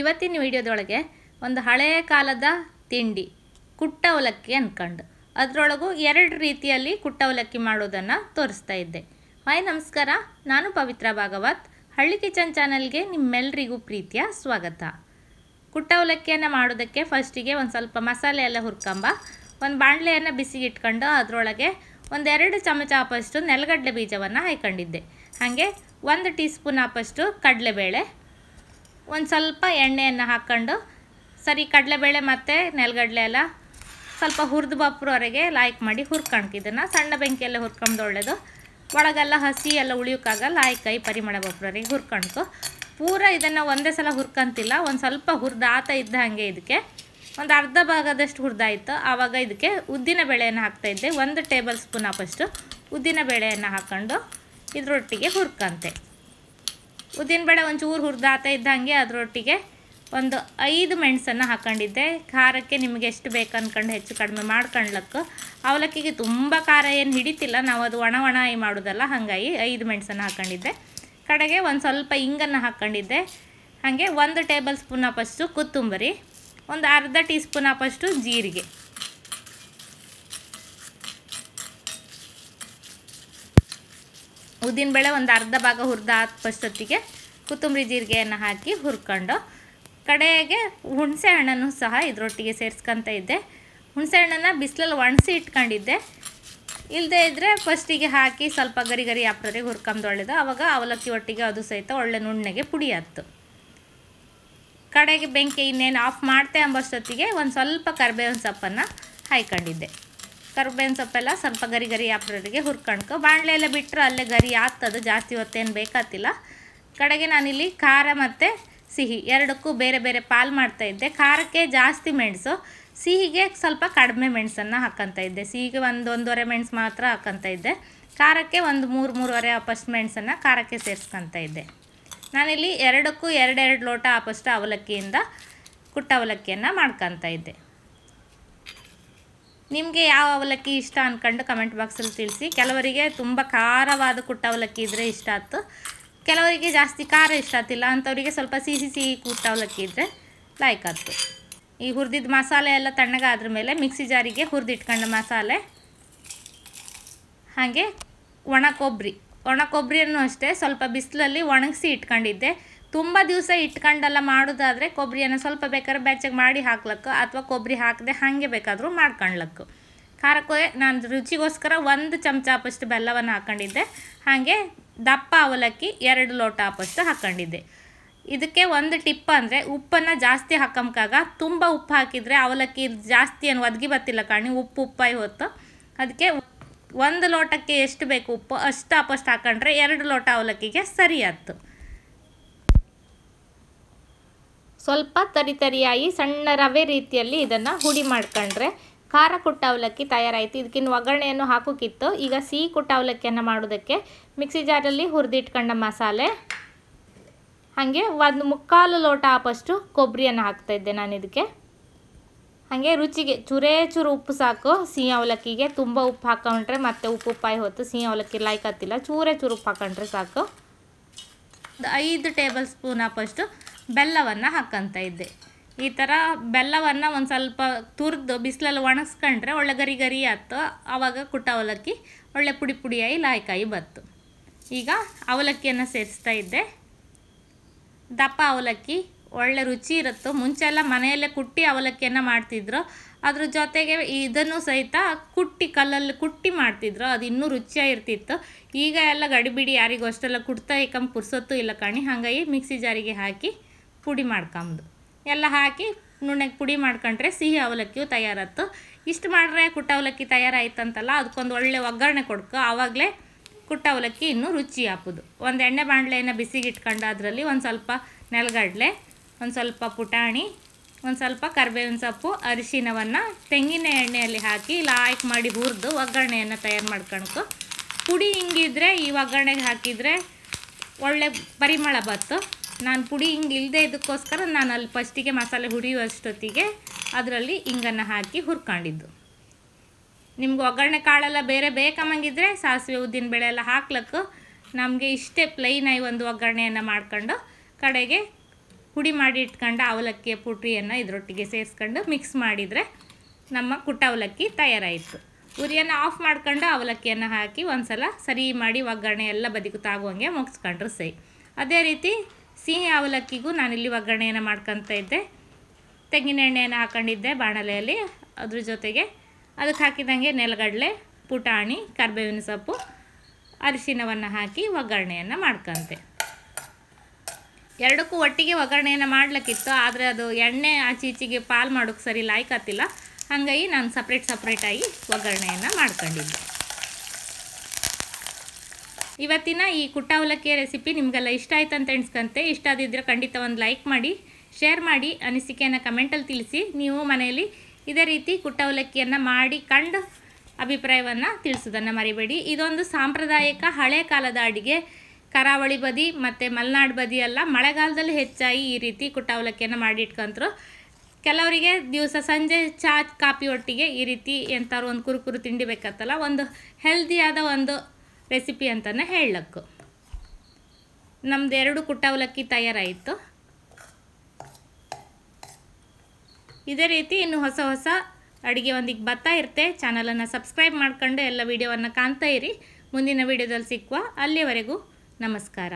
ಇವತ್ತಿನ ವಿಡಿಯೋದೊಳಗೆ ಒಂದು ಹಳೆಯ ಕಾಲದ ತಿಂಡಿ ಕುಟ್ಟವಲಕ್ಕಿ ಅಂದ್ಕೊಂಡು ಅದರೊಳಗೂ ಎರಡು ರೀತಿಯಲ್ಲಿ ಕುಟ್ಟವಲಕ್ಕಿ ಮಾಡೋದನ್ನು ತೋರಿಸ್ತಾ ಇದ್ದೆ ಹಾಯ್ ನಮಸ್ಕಾರ ನಾನು ಪವಿತ್ರ ಭಾಗವತ್ ಹಳ್ಳಿ ಕಿಚನ್ ಚಾನಲ್ಗೆ ನಿಮ್ಮೆಲ್ಲರಿಗೂ ಪ್ರೀತಿಯ ಸ್ವಾಗತ ಕುಟ್ಟವಲಕ್ಕಿಯನ್ನು ಮಾಡೋದಕ್ಕೆ ಫಸ್ಟಿಗೆ ಒಂದು ಸ್ವಲ್ಪ ಮಸಾಲೆ ಎಲ್ಲ ಹುರ್ಕೊಂಬ ಒಂದು ಬಾಣಲೆಯನ್ನು ಬಿಸಿಗಿಟ್ಕೊಂಡು ಅದರೊಳಗೆ ಒಂದೆರಡು ಚಮಚ ಆಪಷ್ಟು ನೆಲಗಡಲೆ ಬೀಜವನ್ನು ಹಾಯ್ಕೊಂಡಿದ್ದೆ ಹಾಗೆ ಒಂದು ಟೀ ಸ್ಪೂನ್ ಆಪಷ್ಟು ಕಡಲೆಬೇಳೆ ಒಂದು ಸ್ವಲ್ಪ ಎಣ್ಣೆಯನ್ನು ಹಾಕ್ಕೊಂಡು ಸರಿ ಕಡಲೆಬೇಳೆ ಮತ್ತು ನೆಲಗಡಲೆ ಎಲ್ಲ ಸ್ವಲ್ಪ ಹುರಿದು ಬಪ್ಪರವರೆಗೆ ಲಾಯ್ಕ್ ಮಾಡಿ ಹುರ್ಕೊಂಡು ಇದನ್ನು ಸಣ್ಣ ಬೆಂಕಿಯಲ್ಲೇ ಹುರ್ಕೊಂಡು ಒಳ್ಳೆಯದು ಒಳಗೆಲ್ಲ ಹಸಿ ಎಲ್ಲ ಉಳಿಯೋಕ್ಕಾಗ ಲಾಯ್ಕಾಯಿ ಪರಿಮಳ ಬಪ್ಪರವರೆಗೆ ಹುರ್ಕೊಂಡು ಪೂರ ಇದನ್ನು ಒಂದೇ ಸಲ ಹುರ್ಕಂತಿಲ್ಲ ಒಂದು ಸ್ವಲ್ಪ ಹುರಿದಾತ ಇದ್ದ ಹಾಗೆ ಇದಕ್ಕೆ ಒಂದು ಅರ್ಧ ಭಾಗದಷ್ಟು ಹುರಿದಾಯಿತು ಆವಾಗ ಇದಕ್ಕೆ ಉದ್ದಿನ ಬೇಳೆಯನ್ನು ಇದ್ದೆ ಒಂದು ಟೇಬಲ್ ಸ್ಪೂನ್ ಆಫಷ್ಟು ಉದ್ದಿನ ಬೇಳೆಯನ್ನು ಹಾಕ್ಕೊಂಡು ಇದರೊಟ್ಟಿಗೆ ಹುರ್ಕಂತೆ ಬೇಳೆ ಒಂಚೂರು ಹುರಿದಾತ ಇದ್ದಂಗೆ ಅದರೊಟ್ಟಿಗೆ ಒಂದು ಐದು ಮೆಣಸನ್ನು ಹಾಕೊಂಡಿದ್ದೆ ಖಾರಕ್ಕೆ ನಿಮಗೆ ಎಷ್ಟು ಬೇಕು ಅಂದ್ಕೊಂಡು ಹೆಚ್ಚು ಕಡಿಮೆ ಮಾಡ್ಕೊಂಡ್ಲಕ್ಕ ಅವಲಕ್ಕಿಗೆ ತುಂಬ ಖಾರ ಏನು ಹಿಡಿತಿಲ್ಲ ನಾವು ಅದು ಒಣ ಒಣ ಮಾಡೋದಲ್ಲ ಹಾಗಾಗಿ ಐದು ಮೆಣಸನ್ನು ಹಾಕೊಂಡಿದ್ದೆ ಕಡೆಗೆ ಒಂದು ಸ್ವಲ್ಪ ಹಿಂಗನ್ನು ಹಾಕ್ಕೊಂಡಿದ್ದೆ ಹಾಗೆ ಒಂದು ಟೇಬಲ್ ಸ್ಪೂನ್ ಅಪ್ಪಷ್ಟು ಕೊತ್ತಂಬರಿ ಒಂದು ಅರ್ಧ ಟೀ ಸ್ಪೂನ್ ಅಪ್ಪಷ್ಟು ಜೀರಿಗೆ ಬೇಳೆ ಒಂದು ಅರ್ಧ ಭಾಗ ಹುರಿದಾದ ಫಸ್ಟೊತ್ತಿಗೆ ಕೊತ್ತಂಬರಿ ಜೀರಿಗೆಯನ್ನು ಹಾಕಿ ಹುರ್ಕೊಂಡು ಕಡೆಗೆ ಹುಣಸೆ ಹಣ್ಣನ್ನು ಸಹ ಇದರೊಟ್ಟಿಗೆ ಸೇರಿಸ್ಕೊತ ಇದ್ದೆ ಹುಣಸೆ ಹಣ್ಣನ್ನು ಬಿಸಿಲಲ್ಲಿ ಒಣಸಿ ಇಟ್ಕೊಂಡಿದ್ದೆ ಇಲ್ಲದೇ ಇದ್ದರೆ ಫಸ್ಟಿಗೆ ಹಾಕಿ ಸ್ವಲ್ಪ ಗರಿ ಗರಿ ಆಪ್ರರಿಗೆ ಹುರ್ಕೊಂಡು ಒಳ್ಳೆದು ಆವಾಗ ಅವಲಕ್ಕಿ ಒಟ್ಟಿಗೆ ಅದು ಸಹಿತ ಒಳ್ಳೆ ನುಣ್ಣಗೆ ಪುಡಿ ಆಯ್ತು ಕಡೆಗೆ ಬೆಂಕಿ ಇನ್ನೇನು ಆಫ್ ಮಾಡ್ತೆ ಅಂಬಷ್ಟೊತ್ತಿಗೆ ಒಂದು ಸ್ವಲ್ಪ ಕರ್ಬೇವಿನ ಸೊಪ್ಪನ್ನು ಹಾಯ್ಕೊಂಡಿದ್ದೆ ಕರ್ಬೇವಿನ ಸೊಪ್ಪೆಲ್ಲ ಸ್ವಲ್ಪ ಗರಿ ಗರಿ ಹಾಕ್ರೋರಿಗೆ ಹುರ್ಕೊಂಡ್ಕೊ ಬಾಣಲೆ ಎಲ್ಲ ಬಿಟ್ಟರೆ ಅಲ್ಲೇ ಗರಿ ಆಗ್ತದೆ ಜಾಸ್ತಿ ಹೊತ್ತೇನು ಬೇಕಾತಿಲ್ಲ ಕಡೆಗೆ ನಾನಿಲ್ಲಿ ಖಾರ ಮತ್ತು ಸಿಹಿ ಎರಡಕ್ಕೂ ಬೇರೆ ಬೇರೆ ಪಾಲು ಮಾಡ್ತಾಯಿದ್ದೆ ಖಾರಕ್ಕೆ ಜಾಸ್ತಿ ಮೆಣಸು ಸಿಹಿಗೆ ಸ್ವಲ್ಪ ಕಡಿಮೆ ಮೆಣಸನ್ನು ಹಾಕೊತ ಇದ್ದೆ ಸಿಹಿಗೆ ಒಂದು ಒಂದೂವರೆ ಮೆಣಸು ಮಾತ್ರ ಹಾಕೊತ ಇದ್ದೆ ಖಾರಕ್ಕೆ ಒಂದು ಮೂರು ಮೂರುವರೆ ಆಪಷ್ಟು ಮೆಣಸನ್ನು ಖಾರಕ್ಕೆ ಸೇರಿಸ್ಕೊತ ಇದ್ದೆ ನಾನಿಲ್ಲಿ ಎರಡಕ್ಕೂ ಎರಡೆರಡು ಲೋಟ ಆಪಷ್ಟು ಅವಲಕ್ಕಿಯಿಂದ ಕುಟ್ಟ ಅವಲಕ್ಕಿಯನ್ನು ಮಾಡ್ಕೊತ ಇದ್ದೆ ನಿಮಗೆ ಯಾವ ಅವಲಕ್ಕಿ ಇಷ್ಟ ಅಂದ್ಕೊಂಡು ಕಮೆಂಟ್ ಬಾಕ್ಸಲ್ಲಿ ತಿಳಿಸಿ ಕೆಲವರಿಗೆ ತುಂಬ ಖಾರವಾದ ಕುಟ್ಟ ಅವಲಕ್ಕಿ ಇದ್ದರೆ ಇಷ್ಟ ಆಯ್ತು ಕೆಲವರಿಗೆ ಜಾಸ್ತಿ ಖಾರ ಇಷ್ಟ ಆಗ್ತಿಲ್ಲ ಅಂಥವರಿಗೆ ಸ್ವಲ್ಪ ಸಿಹಿ ಸಿಹಿ ಕುಟ್ಟ ಅವಲಕ್ಕಿ ಇದ್ದರೆ ಲೈಕ್ ಆಯ್ತು ಈ ಹುರಿದಿದ್ದ ಮಸಾಲೆ ಎಲ್ಲ ತಣ್ಣಗಾದ್ರ ಮೇಲೆ ಮಿಕ್ಸಿ ಜಾರಿಗೆ ಹುರಿದಿಟ್ಕೊಂಡ ಮಸಾಲೆ ಹಾಗೆ ಒಣ ಕೊಬ್ಬರಿ ಒಣ ಕೊಬ್ಬರಿಯನ್ನು ಅಷ್ಟೇ ಸ್ವಲ್ಪ ಬಿಸಿಲಲ್ಲಿ ಒಣಗಿಸಿ ಇಟ್ಕೊಂಡಿದ್ದೆ ತುಂಬ ದಿವಸ ಇಟ್ಕೊಂಡೆಲ್ಲ ಮಾಡೋದಾದರೆ ಕೊಬ್ಬರಿಯನ್ನು ಸ್ವಲ್ಪ ಬೇಕಾದ್ರೆ ಬೆಚ್ಚಗೆ ಮಾಡಿ ಹಾಕ್ಲಕ್ಕ ಅಥವಾ ಕೊಬ್ಬರಿ ಹಾಕದೆ ಹಾಗೆ ಬೇಕಾದರೂ ಮಾಡ್ಕೊಳ್ಳಕ್ಕೆ ಖಾರಕ್ಕೆ ನಾನು ರುಚಿಗೋಸ್ಕರ ಒಂದು ಚಮಚ ಬೆಲ್ಲವನ್ನು ಹಾಕ್ಕೊಂಡಿದ್ದೆ ಹಾಗೆ ದಪ್ಪ ಅವಲಕ್ಕಿ ಎರಡು ಲೋಟ ಆಪಷ್ಟು ಹಾಕ್ಕೊಂಡಿದ್ದೆ ಇದಕ್ಕೆ ಒಂದು ಟಿಪ್ ಅಂದರೆ ಉಪ್ಪನ್ನು ಜಾಸ್ತಿ ಹಾಕಮ್ಕಾಗ ತುಂಬ ಉಪ್ಪು ಹಾಕಿದರೆ ಅವಲಕ್ಕಿ ಜಾಸ್ತಿ ಏನು ಒದಗಿ ಬತ್ತಿಲ್ಲ ಕಾಣಿ ಉಪ್ಪು ಉಪ್ಪಾಯಿ ಹೊತ್ತು ಅದಕ್ಕೆ ಒಂದು ಲೋಟಕ್ಕೆ ಎಷ್ಟು ಬೇಕು ಉಪ್ಪು ಅಷ್ಟು ಆಪಷ್ಟು ಹಾಕ್ಕೊಂಡ್ರೆ ಎರಡು ಲೋಟ ಅವಲಕ್ಕಿಗೆ ಸರಿ ಆಯ್ತು ಸ್ವಲ್ಪ ತರಿ ತರಿಯಾಗಿ ಸಣ್ಣ ರವೆ ರೀತಿಯಲ್ಲಿ ಇದನ್ನು ಹುಡಿ ಮಾಡ್ಕೊಂಡ್ರೆ ಖಾರ ಕುಟ್ಟ ಅವಲಕ್ಕಿ ತಯಾರಾಯಿತು ಇದಕ್ಕಿನ್ನು ಒಗ್ಗರಣೆಯನ್ನು ಹಾಕೋಕ್ಕಿತ್ತು ಈಗ ಸಿಹಿ ಕುಟ್ಟ ಅವಲಕ್ಕಿಯನ್ನು ಮಾಡೋದಕ್ಕೆ ಮಿಕ್ಸಿ ಜಾರಲ್ಲಿ ಹುರಿದಿಟ್ಕೊಂಡ ಮಸಾಲೆ ಹಾಗೆ ಒಂದು ಮುಕ್ಕಾಲು ಲೋಟ ಆಪಷ್ಟು ಕೊಬ್ಬರಿಯನ್ನು ಇದ್ದೆ ನಾನು ಇದಕ್ಕೆ ಹಾಗೆ ರುಚಿಗೆ ಚೂರೇ ಚೂರು ಉಪ್ಪು ಸಾಕು ಸಿಹಿ ಅವಲಕ್ಕಿಗೆ ತುಂಬ ಉಪ್ಪು ಹಾಕೊಂಡ್ರೆ ಮತ್ತೆ ಉಪ್ಪು ಉಪ್ಪಾಯಿ ಹೊತ್ತು ಸಿಹಿ ಅವಲಕ್ಕಿ ಲೈಕ್ ಹತ್ತಿಲ್ಲ ಚೂರೇ ಚೂರು ಉಪ್ಪು ಹಾಕೊಂಡ್ರೆ ಸಾಕು ಐದು ಟೇಬಲ್ ಸ್ಪೂನ್ ಆಪಷ್ಟು ಬೆಲ್ಲವನ್ನು ಹಾಕಂತ ಇದ್ದೆ ಈ ಥರ ಬೆಲ್ಲವನ್ನು ಒಂದು ಸ್ವಲ್ಪ ತುರಿದು ಬಿಸಿಲಲ್ಲಿ ಒಣಗಿಸ್ಕೊಂಡ್ರೆ ಒಳ್ಳೆ ಗರಿ ಗರಿ ಆಯ್ತು ಆವಾಗ ಕುಟ್ಟ ಅವಲಕ್ಕಿ ಒಳ್ಳೆ ಪುಡಿ ಪುಡಿಯಾಗಿ ಲಾಯ್ಕಾಯಿ ಬಂತು ಈಗ ಅವಲಕ್ಕಿಯನ್ನು ಸೇರಿಸ್ತಾ ಇದ್ದೆ ದಪ್ಪ ಅವಲಕ್ಕಿ ಒಳ್ಳೆ ರುಚಿ ಇರುತ್ತೋ ಮುಂಚೆಲ್ಲ ಮನೆಯಲ್ಲೇ ಕುಟ್ಟಿ ಅವಲಕ್ಕಿಯನ್ನು ಮಾಡ್ತಿದ್ರು ಅದ್ರ ಜೊತೆಗೆ ಇದನ್ನು ಸಹಿತ ಕುಟ್ಟಿ ಕಲ್ಲಲ್ಲಿ ಕುಟ್ಟಿ ಮಾಡ್ತಿದ್ರು ಅದು ಇನ್ನೂ ರುಚಿಯಾಗಿರ್ತಿತ್ತು ಈಗ ಎಲ್ಲ ಗಡಿಬಿಡಿ ಯಾರಿಗೂ ಅಷ್ಟೆಲ್ಲ ಕುಡ್ತಾ ಏಕಂಬ ಪುರ್ಸೊತ್ತು ಇಲ್ಲ ಕಾಣಿ ಹಾಗಾಗಿ ಮಿಕ್ಸಿ ಜಾರಿಗೆ ಹಾಕಿ ಪುಡಿ ಮಾಡ್ಕೊಂಬುದು ಎಲ್ಲ ಹಾಕಿ ನುಣ್ಣಗೆ ಪುಡಿ ಮಾಡ್ಕೊಂಡ್ರೆ ಸಿಹಿ ಅವಲಕ್ಕಿಯು ತಯಾರತ್ತು ಇಷ್ಟು ಮಾಡ್ರೆ ಕುಟ್ಟ ಅವಲಕ್ಕಿ ತಯಾರಾಯ್ತಂತಲ್ಲ ಅದಕ್ಕೊಂದು ಒಳ್ಳೆ ಒಗ್ಗರಣೆ ಕೊಡ್ಕೊ ಆವಾಗಲೇ ಕುಟ್ಟ ಅವಲಕ್ಕಿ ಇನ್ನೂ ರುಚಿ ಹಾಕೋದು ಒಂದು ಎಣ್ಣೆ ಬಾಣಲೆಯನ್ನು ಬಿಸಿಗೆ ಇಟ್ಕೊಂಡು ಅದರಲ್ಲಿ ಒಂದು ಸ್ವಲ್ಪ ನೆಲಗಡಲೆ ಒಂದು ಸ್ವಲ್ಪ ಪುಟಾಣಿ ಒಂದು ಸ್ವಲ್ಪ ಕರಿಬೇವಿನ ಸೊಪ್ಪು ಅರಿಶಿನವನ್ನು ತೆಂಗಿನ ಎಣ್ಣೆಯಲ್ಲಿ ಹಾಕಿ ಲಾಯ್ಕ್ ಮಾಡಿ ಹುರಿದು ಒಗ್ಗರಣೆಯನ್ನು ತಯಾರು ಮಾಡ್ಕೊಳ್ಕು ಪುಡಿ ಹಿಂಗಿದ್ರೆ ಈ ಒಗ್ಗರಣೆಗೆ ಹಾಕಿದರೆ ಒಳ್ಳೆ ಪರಿಮಳ ಬತ್ತು ನಾನು ಪುಡಿ ಹಿಂಗೆ ಇಲ್ಲದೆ ಇದಕ್ಕೋಸ್ಕರ ನಾನು ಅಲ್ಲಿ ಫಸ್ಟಿಗೆ ಮಸಾಲೆ ಹುಡಿಯುವಷ್ಟೊತ್ತಿಗೆ ಅದರಲ್ಲಿ ಹಿಂಗನ್ನು ಹಾಕಿ ಹುರ್ಕೊಂಡಿದ್ದು ನಿಮ್ಗೆ ಒಗ್ಗರಣೆ ಕಾಳೆಲ್ಲ ಬೇರೆ ಬೇಕಮ್ಮಂಗಿದ್ರೆ ಸಾಸಿವೆ ಉದ್ದಿನ ಬೇಳೆ ಎಲ್ಲ ಹಾಕ್ಲಕ್ಕೂ ನಮಗೆ ಇಷ್ಟೇ ಪ್ಲೈನಾಗಿ ಒಂದು ಒಗ್ಗರಣೆಯನ್ನು ಮಾಡ್ಕೊಂಡು ಕಡೆಗೆ ಪುಡಿ ಮಾಡಿ ಇಟ್ಕೊಂಡು ಅವಲಕ್ಕಿಯ ಪುಟ್ರಿಯನ್ನು ಇದರೊಟ್ಟಿಗೆ ಸೇರಿಸ್ಕೊಂಡು ಮಿಕ್ಸ್ ಮಾಡಿದರೆ ನಮ್ಮ ಕುಟ್ಟ ಅವಲಕ್ಕಿ ತಯಾರಾಯಿತು ಉರಿಯನ್ನು ಆಫ್ ಮಾಡ್ಕೊಂಡು ಅವಲಕ್ಕಿಯನ್ನು ಹಾಕಿ ಒಂದು ಸಲ ಸರಿ ಮಾಡಿ ಒಗ್ಗರಣೆ ಎಲ್ಲ ಬದಿಗೂ ತಾಗುವಂಗೆ ಮುಗಿಸ್ಕೊಂಡ್ರು ಸೈ ಅದೇ ರೀತಿ ಸಿಹಿ ಅವಲಕ್ಕಿಗೂ ನಾನಿಲ್ಲಿ ಒಗ್ಗರಣೆಯನ್ನು ಮಾಡ್ಕೊತ ಇದ್ದೆ ತೆಂಗಿನ ಎಣ್ಣೆಯನ್ನು ಹಾಕೊಂಡಿದ್ದೆ ಬಾಣಲೆಯಲ್ಲಿ ಅದ್ರ ಜೊತೆಗೆ ಅದಕ್ಕೆ ಹಾಕಿದಂಗೆ ನೆಲಗಡಲೆ ಪುಟಾಣಿ ಕರ್ಬೇವಿನ ಸೊಪ್ಪು ಅರಿಶಿನವನ್ನು ಹಾಕಿ ಒಗ್ಗರಣೆಯನ್ನು ಮಾಡ್ಕೊತೆ ಎರಡಕ್ಕೂ ಒಟ್ಟಿಗೆ ಒಗ್ಗರಣೆಯನ್ನು ಮಾಡಲಿಕ್ಕಿತ್ತು ಆದರೆ ಅದು ಎಣ್ಣೆ ಆಚೀಚಿಗೆ ಪಾಲ್ ಪಾಲು ಮಾಡೋಕ್ಕೆ ಸರಿ ಲಾಯ್ಕಾತಿಲ್ಲ ಹಾಗಾಗಿ ನಾನು ಸಪ್ರೇಟ್ ಸಪ್ರೇಟಾಗಿ ಒಗ್ಗರಣೆಯನ್ನು ಮಾಡ್ಕೊಂಡಿದ್ದೆ ಇವತ್ತಿನ ಈ ಕುಟ್ಟ ರೆಸಿಪಿ ನಿಮಗೆಲ್ಲ ಇಷ್ಟ ಆಯ್ತು ಅಂತ ಎಣಿಸ್ಕಂತೆ ಇಷ್ಟ ಆದಿದ್ರೆ ಖಂಡಿತ ಒಂದು ಲೈಕ್ ಮಾಡಿ ಶೇರ್ ಮಾಡಿ ಅನಿಸಿಕೆಯನ್ನು ಕಮೆಂಟಲ್ಲಿ ತಿಳಿಸಿ ನೀವು ಮನೆಯಲ್ಲಿ ಇದೇ ರೀತಿ ಕುಟ್ಟ ಅವಲಕ್ಕಿಯನ್ನು ಮಾಡಿ ಕಂಡು ಅಭಿಪ್ರಾಯವನ್ನು ತಿಳಿಸೋದನ್ನು ಮರಿಬೇಡಿ ಇದೊಂದು ಸಾಂಪ್ರದಾಯಿಕ ಹಳೆ ಕಾಲದ ಅಡುಗೆ ಕರಾವಳಿ ಬದಿ ಮತ್ತು ಮಲೆನಾಡು ಬದಿ ಮಳೆಗಾಲದಲ್ಲಿ ಹೆಚ್ಚಾಗಿ ಈ ರೀತಿ ಕುಟ್ಟ ಅವಲಕ್ಕಿಯನ್ನು ಮಾಡಿ ಇಟ್ಕೊಂತರು ಕೆಲವರಿಗೆ ದಿವಸ ಸಂಜೆ ಚಾ ಕಾಪಿ ಒಟ್ಟಿಗೆ ಈ ರೀತಿ ಎಂಥವ್ರು ಒಂದು ಕುರುಕುರು ತಿಂಡಿ ಬೇಕತ್ತಲ್ಲ ಒಂದು ಹೆಲ್ದಿಯಾದ ಒಂದು ರೆಸಿಪಿ ಅಂತಲೇ ಹೇಳಕ್ಕು ನಮ್ದು ಎರಡು ತಯಾರಾಯಿತು ಇದೇ ರೀತಿ ಇನ್ನು ಹೊಸ ಹೊಸ ಅಡುಗೆ ಒಂದಿಗೆ ಬರ್ತಾ ಇರ್ತೆ ಚಾನಲನ್ನು ಸಬ್ಸ್ಕ್ರೈಬ್ ಮಾಡಿಕೊಂಡು ಎಲ್ಲ ವೀಡಿಯೋವನ್ನು ಕಾಣ್ತಾ ಇರಿ ಮುಂದಿನ ವೀಡಿಯೋದಲ್ಲಿ ಸಿಕ್ಕುವ ಅಲ್ಲಿವರೆಗೂ ನಮಸ್ಕಾರ